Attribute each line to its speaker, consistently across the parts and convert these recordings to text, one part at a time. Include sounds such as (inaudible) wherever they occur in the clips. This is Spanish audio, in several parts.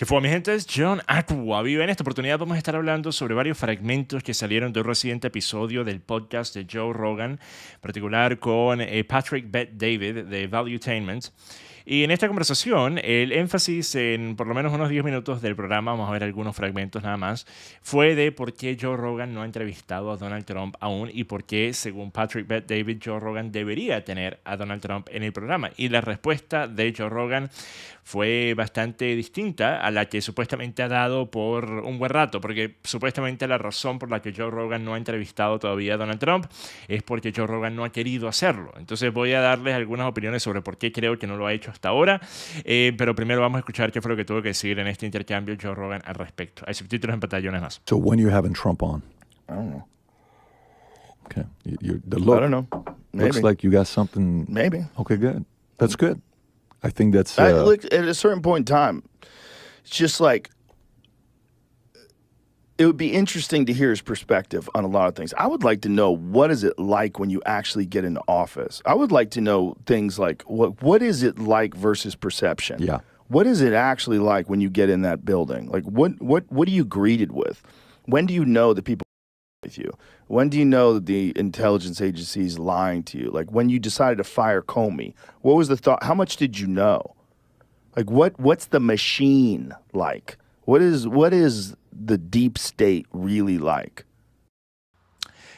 Speaker 1: ¿Qué fue mi gente, es John Aqua. en esta oportunidad vamos a estar hablando sobre varios fragmentos que salieron de un reciente episodio del podcast de Joe Rogan, en particular con eh, Patrick Bet David de Valuetainment. Y en esta conversación, el énfasis en por lo menos unos 10 minutos del programa, vamos a ver algunos fragmentos nada más, fue de por qué Joe Rogan no ha entrevistado a Donald Trump aún y por qué, según Patrick Bet David, Joe Rogan debería tener a Donald Trump en el programa. Y la respuesta de Joe Rogan fue bastante distinta a la que supuestamente ha dado por un buen rato, porque supuestamente la razón por la que Joe Rogan no ha entrevistado todavía a Donald Trump es porque Joe Rogan no ha querido hacerlo. Entonces voy a darles algunas opiniones sobre por qué creo que no lo ha hecho hasta ahora. Eh, pero primero vamos a escuchar qué fue lo que tuvo que decir en este intercambio Joe Rogan al respecto. Hay subtítulos en pantalla más. So when you're
Speaker 2: having Trump on? I don't know. Okay. you, the look, I don't know. Maybe. Looks like you got something. Maybe. Okay, good. That's good. I think that's. Uh, I, look,
Speaker 1: at a certain point in time, it's just like it would be interesting to hear his perspective on a lot of things. I would like to know what is it like when you actually get into office. I would like to know things like what what is it like versus perception. Yeah. What is it actually like when you get in that building? Like what what what are you greeted with? When do you know that people (laughs) with you? When do you know that the intelligence agency is lying to you? Like when you decided to fire Comey, what was the thought? How much did you know? Like what what's the machine like? What deep state really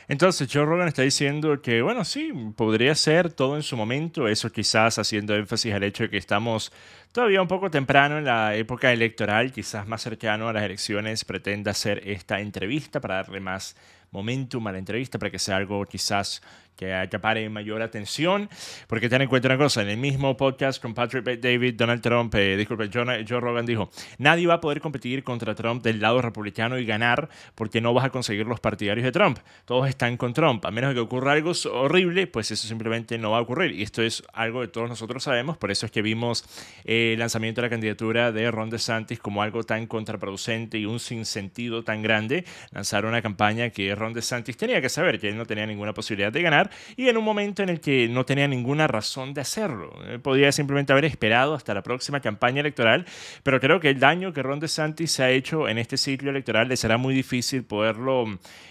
Speaker 1: Entonces, Joe Rogan está diciendo que, bueno, sí, podría ser todo en su momento, eso quizás haciendo énfasis al hecho de que estamos todavía un poco temprano en la época electoral, quizás más cercano a las elecciones, pretenda hacer esta entrevista para darle más momentum a la entrevista para que sea algo quizás que acapare mayor atención. Porque te en cuenta una cosa, en el mismo podcast con Patrick David, Donald Trump, eh, disculpe, John, eh, Joe Rogan dijo, nadie va a poder competir contra Trump del lado republicano y ganar porque no vas a conseguir los partidarios de Trump. Todos están con Trump. A menos que ocurra algo horrible, pues eso simplemente no va a ocurrir. Y esto es algo que todos nosotros sabemos, por eso es que vimos eh, el lanzamiento de la candidatura de Ron DeSantis como algo tan contraproducente y un sinsentido tan grande. Lanzar una campaña que Ron DeSantis tenía que saber que él no tenía ninguna posibilidad de ganar y en un momento en el que no tenía ninguna razón de hacerlo. Eh, podía simplemente haber esperado hasta la próxima campaña electoral, pero creo que el daño que Ron se ha hecho en este ciclo electoral le será muy difícil poderlo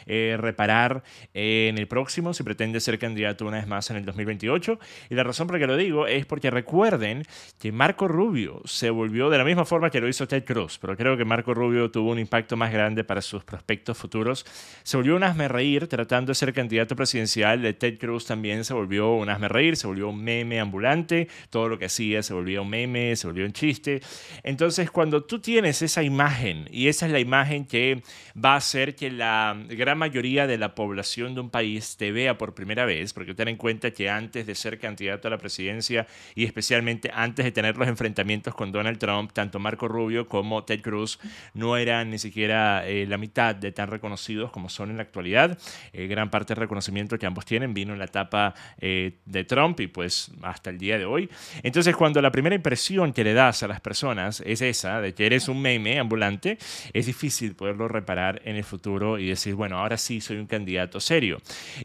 Speaker 1: eh, reparar en el próximo si pretende ser candidato una vez más en el 2028. Y la razón por la que lo digo es porque recuerden que Marco Rubio se volvió de la misma forma que lo hizo Ted Cruz, pero creo que Marco Rubio tuvo un impacto más grande para sus prospectos futuros. Se volvió un reír tratando de ser candidato presidencial. De Ted Cruz también se volvió un hazme reír, se volvió un meme ambulante. Todo lo que hacía se volvió un meme, se volvió un chiste. Entonces, cuando tú tienes esa imagen, y esa es la imagen que va a hacer que la gran mayoría de la población de un país te vea por primera vez, porque ten en cuenta que antes de ser candidato a la presidencia y especialmente antes de tener los enfrentamientos con Donald Trump, tanto Marco Rubio como Ted Cruz no eran ni siquiera eh, la mitad de tan reconocidos como son en la actualidad. Eh, gran parte del reconocimiento que ambos tienen vino en la etapa eh, de Trump y pues hasta el día de hoy. Entonces cuando la primera impresión que le das a las personas es esa, de que eres un meme ambulante, es difícil poderlo reparar en el futuro y decir, bueno, ahora sí soy un candidato serio.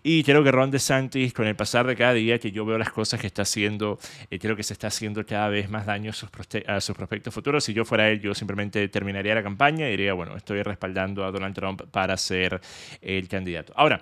Speaker 1: Y creo que Ron DeSantis, con el pasar de cada día que yo veo las cosas que está haciendo, eh, creo que se está haciendo cada vez más daño a sus, a sus prospectos futuros. Si yo fuera él, yo simplemente terminaría la campaña y diría, bueno, estoy respaldando a Donald Trump para ser el candidato. Ahora,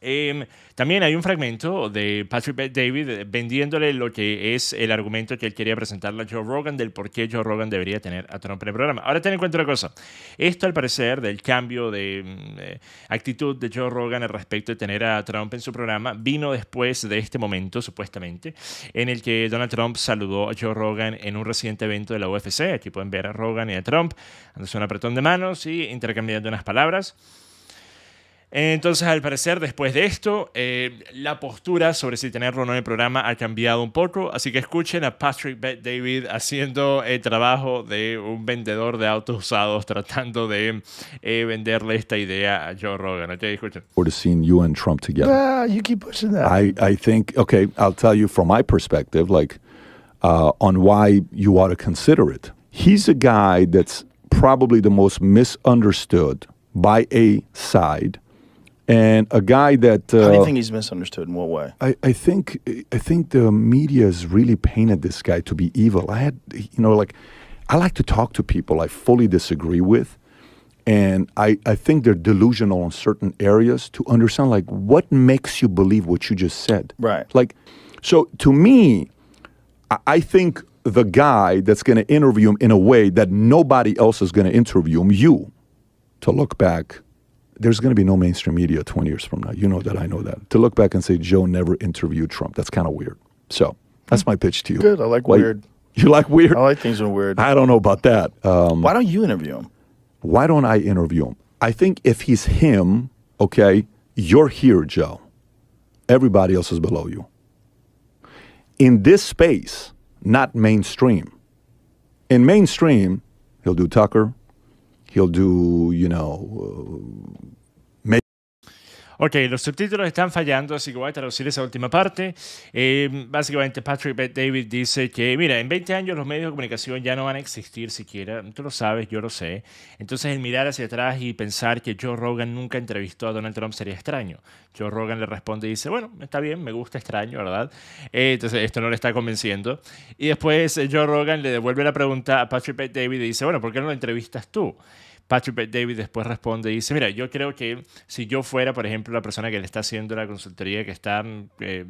Speaker 1: em, también hay un fragmento de Patrick David eh, vendiéndole lo que es el argumento que él quería presentarle a Joe Rogan del por qué Joe Rogan debería tener a Trump en el programa. Ahora ten en cuenta una cosa. Esto, al parecer, del cambio de mm, eh, actitud de Joe Rogan al respecto de tener a Trump en su programa, vino después de este momento, supuestamente, en el que Donald Trump saludó a Joe Rogan en un reciente evento de la UFC. Aquí pueden ver a Rogan y a Trump dándose un apretón de manos y intercambiando unas palabras. Entonces, al parecer, después de esto, eh, la postura sobre si tenerlo o no en el programa ha cambiado un poco. Así que escuchen a Patrick Bet David haciendo el trabajo de un vendedor de autos usados, tratando de eh, venderle esta idea a Joe Rogan. Okay, escuchen.
Speaker 2: Or to seeing you and Trump together. Ah, you keep pushing that. I, I think, okay, I'll tell you from my perspective, like, uh, on why you ought to consider it. He's a guy that's probably the most misunderstood by a side and a guy that uh, how do you uh, think he's misunderstood in what way? I, I think I think the media has really painted this guy to be evil. I had you know like I like to talk to people I fully disagree with, and I I think they're delusional in certain areas to understand like what makes you believe what you just said. Right. Like so to me, I, I think the guy that's going to interview him in a way that nobody else is going to interview him. You to look back there's going to be no mainstream media 20 years from now. You know that. I know that. To look back and say Joe never interviewed Trump, that's kind of weird. So that's hmm. my pitch to you. Good. I like weird. You like weird? I like things that are weird. I don't know about that. Um, Why don't you interview him? Why don't I interview him? I think if he's him, okay, you're here, Joe. Everybody else is below you. In this space, not mainstream. In mainstream, he'll do Tucker, he'll do you know
Speaker 1: Ok, los subtítulos están fallando, así que voy a traducir esa última parte. Eh, básicamente, Patrick David dice que, mira, en 20 años los medios de comunicación ya no van a existir siquiera. Tú lo sabes, yo lo sé. Entonces, el mirar hacia atrás y pensar que Joe Rogan nunca entrevistó a Donald Trump sería extraño. Joe Rogan le responde y dice, bueno, está bien, me gusta extraño, ¿verdad? Eh, entonces, esto no le está convenciendo. Y después, eh, Joe Rogan le devuelve la pregunta a Patrick David y dice, bueno, ¿por qué no lo entrevistas tú? Patrick David después responde y dice, mira, yo creo que si yo fuera, por ejemplo, la persona que le está haciendo la consultoría, que está mm, eh,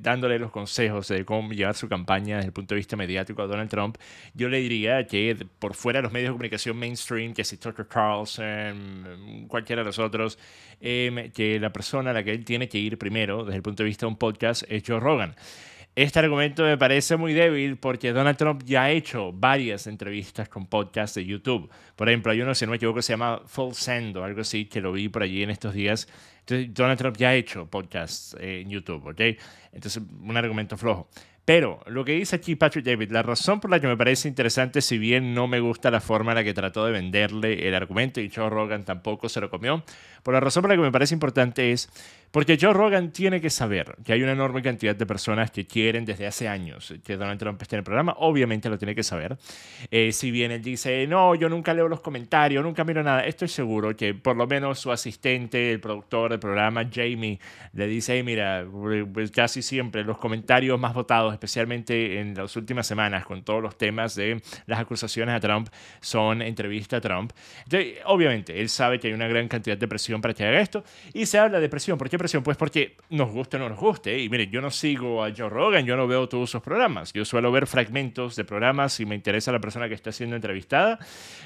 Speaker 1: dándole los consejos de cómo llevar su campaña desde el punto de vista mediático a Donald Trump, yo le diría que por fuera de los medios de comunicación mainstream, que si Tucker Carlson, mm, cualquiera de los otros, em, que la persona a la que él tiene que ir primero desde el punto de vista de un podcast es Joe Rogan. Este argumento me parece muy débil porque Donald Trump ya ha hecho varias entrevistas con podcasts de YouTube. Por ejemplo, hay uno, si no me equivoco, que se llama Full Send o algo así, que lo vi por allí en estos días. Entonces, Donald Trump ya ha hecho podcasts eh, en YouTube, ¿ok? Entonces, un argumento flojo. Pero lo que dice aquí Patrick David, la razón por la que me parece interesante, si bien no me gusta la forma en la que trató de venderle el argumento y Joe Rogan tampoco se lo comió, por la razón por la que me parece importante es porque Joe Rogan tiene que saber que hay una enorme cantidad de personas que quieren desde hace años que Donald Trump esté en el programa. Obviamente lo tiene que saber. Eh, si bien él dice, no, yo nunca leo los comentarios, nunca miro nada, estoy seguro que por lo menos su asistente, el productor del programa, Jamie, le dice, mira, casi siempre los comentarios más votados, especialmente en las últimas semanas, con todos los temas de las acusaciones a Trump, son entrevista a Trump. Entonces, obviamente, él sabe que hay una gran cantidad de presión para que haga esto. Y se habla de presión, porque pues porque nos guste o no nos guste. Y mire, yo no sigo a Joe Rogan, yo no veo todos sus programas. Yo suelo ver fragmentos de programas si me interesa la persona que está siendo entrevistada.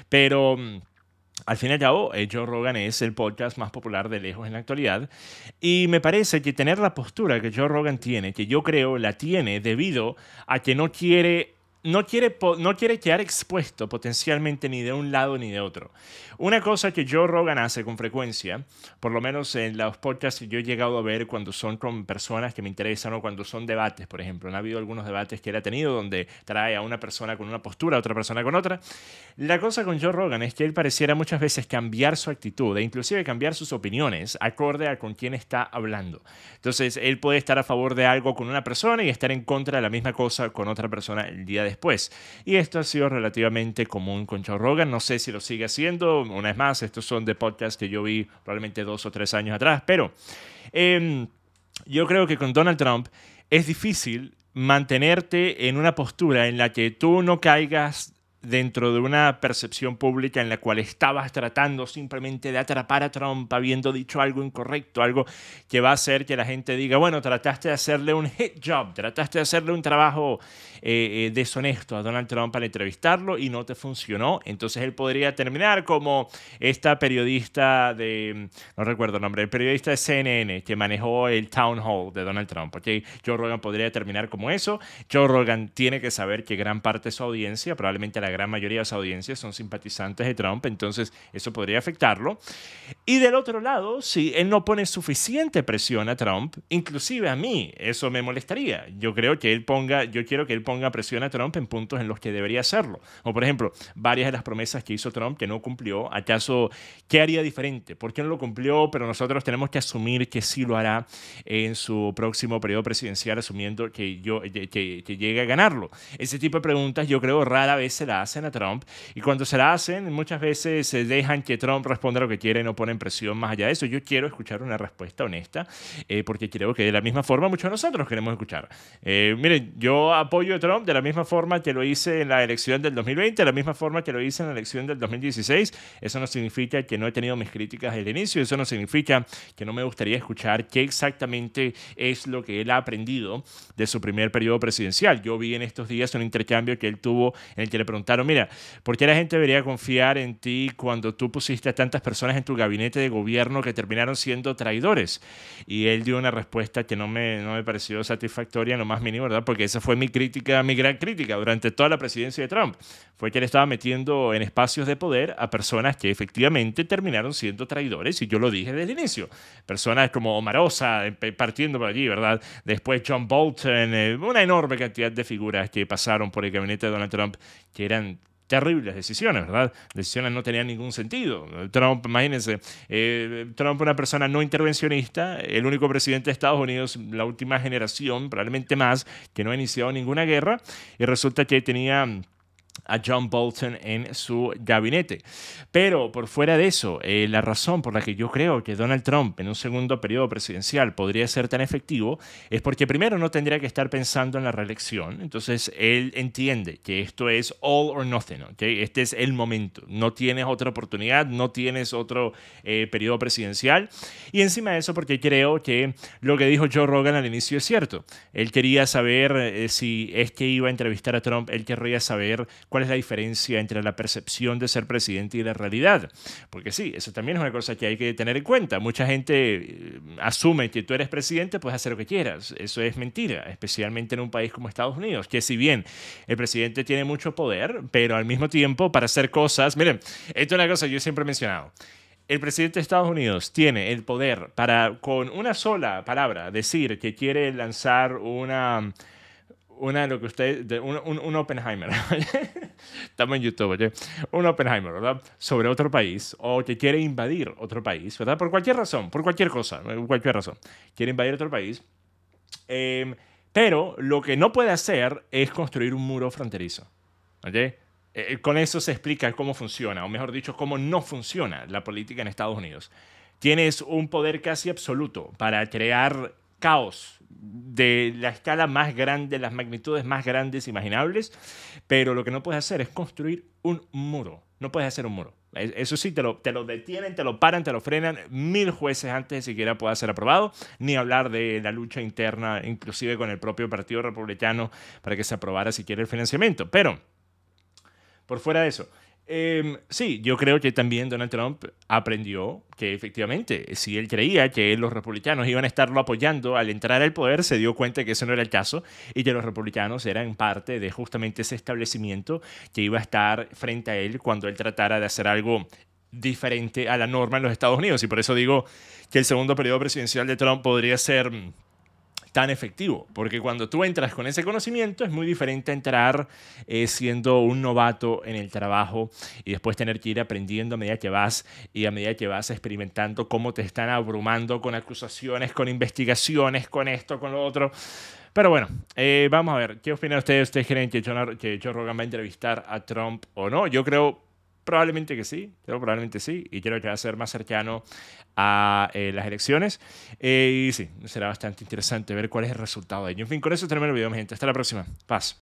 Speaker 1: Pero. Mm, al fin y al cabo, eh, Joe Rogan es el podcast más popular de lejos en la actualidad y me parece que tener la postura que Joe Rogan tiene, que yo creo la tiene debido a que no quiere no quiere, no quiere quedar expuesto potencialmente ni de un lado ni de otro. Una cosa que Joe Rogan hace con frecuencia, por lo menos en los podcasts que yo he llegado a ver cuando son con personas que me interesan o cuando son debates, por ejemplo, ha habido algunos debates que él ha tenido donde trae a una persona con una postura, a otra persona con otra. La cosa con Joe Rogan es que él pareciera muchas veces cambiar su actitud e inclusive cambiar sus opiniones acorde a con quién está hablando. Entonces, él puede estar a favor de algo con una persona y estar en contra de la misma cosa con otra persona el día de y esto ha sido relativamente común con Joe Rogan. No sé si lo sigue haciendo. Una vez más, estos son de podcast que yo vi probablemente dos o tres años atrás. Pero em, yo creo que con Donald Trump es difícil mantenerte en una postura en la que tú no caigas dentro de una percepción pública en la cual estabas tratando simplemente de atrapar a Trump habiendo dicho algo incorrecto, algo que va a hacer que la gente diga, bueno, trataste de hacerle un hit job, trataste de hacerle un trabajo eh, eh, deshonesto a Donald Trump para entrevistarlo y no te funcionó, entonces él podría terminar como esta periodista de, no recuerdo el nombre, el periodista de CNN que manejó el town hall de Donald Trump, Joe Rogan podría terminar como eso, Joe Rogan tiene que saber que gran parte de su audiencia, probablemente la gran mayoría de las audiencias son simpatizantes de Trump, entonces eso podría afectarlo. Y del otro lado, si él no pone suficiente presión a Trump, inclusive a mí, eso me molestaría. Yo creo que él ponga, yo quiero que él ponga presión a Trump en puntos en los que debería hacerlo. O por ejemplo, varias de las promesas que hizo Trump que no cumplió, ¿acaso qué haría diferente? ¿Por qué no lo cumplió? Pero nosotros tenemos que asumir que sí lo hará en su próximo periodo presidencial, asumiendo que, yo, que, llegue a ganarlo. Ese tipo de preguntas yo creo rara vez se la hacen a Trump. Y cuando se la hacen, muchas veces se dejan que Trump responda lo que quiere y no ponen presión más allá de eso. Yo quiero escuchar una respuesta honesta, eh, porque creo que de la misma forma muchos de nosotros queremos escuchar. Eh, miren, yo apoyo a Trump de la misma forma que lo hice en la elección del 2020, de la misma forma que lo hice en la elección del 2016. Eso no significa que no he tenido mis críticas desde el inicio, eso no significa que no me gustaría escuchar qué exactamente es lo que él ha aprendido de su primer periodo presidencial. Yo vi en estos días un intercambio que él tuvo en el que le preguntaron pero mira, ¿por qué la gente debería confiar en ti cuando tú pusiste a tantas personas en tu gabinete de gobierno que terminaron siendo traidores? Y él dio una respuesta que no me, no me pareció satisfactoria, lo más mínimo, ¿verdad? Porque esa fue mi crítica, mi gran crítica durante toda la presidencia de Trump. Fue que él estaba metiendo en espacios de poder a personas que efectivamente terminaron siendo traidores, y yo lo dije desde el inicio. Personas como Omarosa, em, partiendo por allí, ¿verdad? Después John Bolton, eh, una enorme cantidad de figuras que pasaron por el gabinete de Donald Trump, que terribles decisiones, ¿verdad? Decisiones no tenían ningún sentido. Trump, imagínense, eh, Trump una persona no intervencionista, el único presidente de Estados Unidos, la última generación, probablemente más, que no ha iniciado ninguna guerra, y resulta que tenía a John Bolton en su gabinete. Pero por fuera de eso, eh, la razón por la que yo creo que Donald Trump en un segundo periodo presidencial podría ser tan efectivo es porque primero no tendría que estar pensando en la reelección, entonces él entiende que esto es all or nothing, ¿okay? este es el momento, no tienes otra oportunidad, no tienes otro eh, periodo presidencial. Y encima de eso, porque creo que lo que dijo Joe Rogan al inicio es cierto, él quería saber eh, si es que iba a entrevistar a Trump, él querría saber cuál es la diferencia entre la percepción de ser presidente y la realidad. Porque sí, eso también es una cosa que hay que tener en cuenta. Mucha gente eh, asume que tú eres presidente, puedes hacer lo que quieras. Eso es mentira, especialmente en un país como Estados Unidos, que si bien el presidente tiene mucho poder, pero al mismo tiempo para hacer cosas, miren, esto es una cosa que yo siempre he mencionado. El presidente de Estados Unidos tiene el poder para, con una sola palabra, decir que quiere lanzar una, una de lo que ustedes, un, un, Oppenheimer, (laughs) estamos en YouTube, un Oppenheimer, ¿verdad? Sobre otro país o que quiere invadir otro país, ¿verdad? Por cualquier razón, por cualquier cosa, por eh, cualquier razón, quiere invadir otro país. Em, pero lo que no puede hacer es construir un muro fronterizo, ¿oye? Eh, eh, con eso se explica cómo funciona, o mejor dicho, cómo no funciona la política en Estados Unidos. Tienes un poder casi absoluto para crear caos de la escala más grande, las magnitudes más grandes imaginables, pero lo que no puedes hacer es construir un muro. No puedes hacer un muro. Eso sí, te lo, te lo detienen, te lo paran, te lo frenan mil jueces antes de siquiera pueda ser aprobado, ni hablar de la lucha interna, inclusive con el propio Partido Republicano, para que se aprobara siquiera el financiamiento. Pero, por fuera de eso, Em, sí, yo creo que también Donald Trump aprendió que efectivamente, si él creía que los republicanos iban a estarlo apoyando al entrar al poder, se dio cuenta que eso no era el caso y que los republicanos eran parte de justamente ese establecimiento que iba a estar frente a él cuando él tratara de hacer algo diferente a la norma en los Estados Unidos. Y por eso digo que el segundo periodo presidencial de Trump podría ser mm, tan efectivo, porque cuando tú entras con ese conocimiento es muy diferente entrar eh, siendo un novato en el trabajo y después tener que ir aprendiendo a medida que vas y a medida que vas experimentando cómo te están abrumando con acusaciones, con investigaciones, con esto, con lo otro. Pero bueno, eh, vamos a ver, ¿qué opinan ustedes? ¿Ustedes creen que Joe, Rogan va a entrevistar a Trump o no? Yo creo Probablemente que sí, probablemente sí, y creo que va a ser más cercano a eh, las elecciones. Eh, y sí, será bastante interesante ver cuál es el resultado de ello. En fin, con eso termino el video, mi gente. Hasta la próxima. Paz.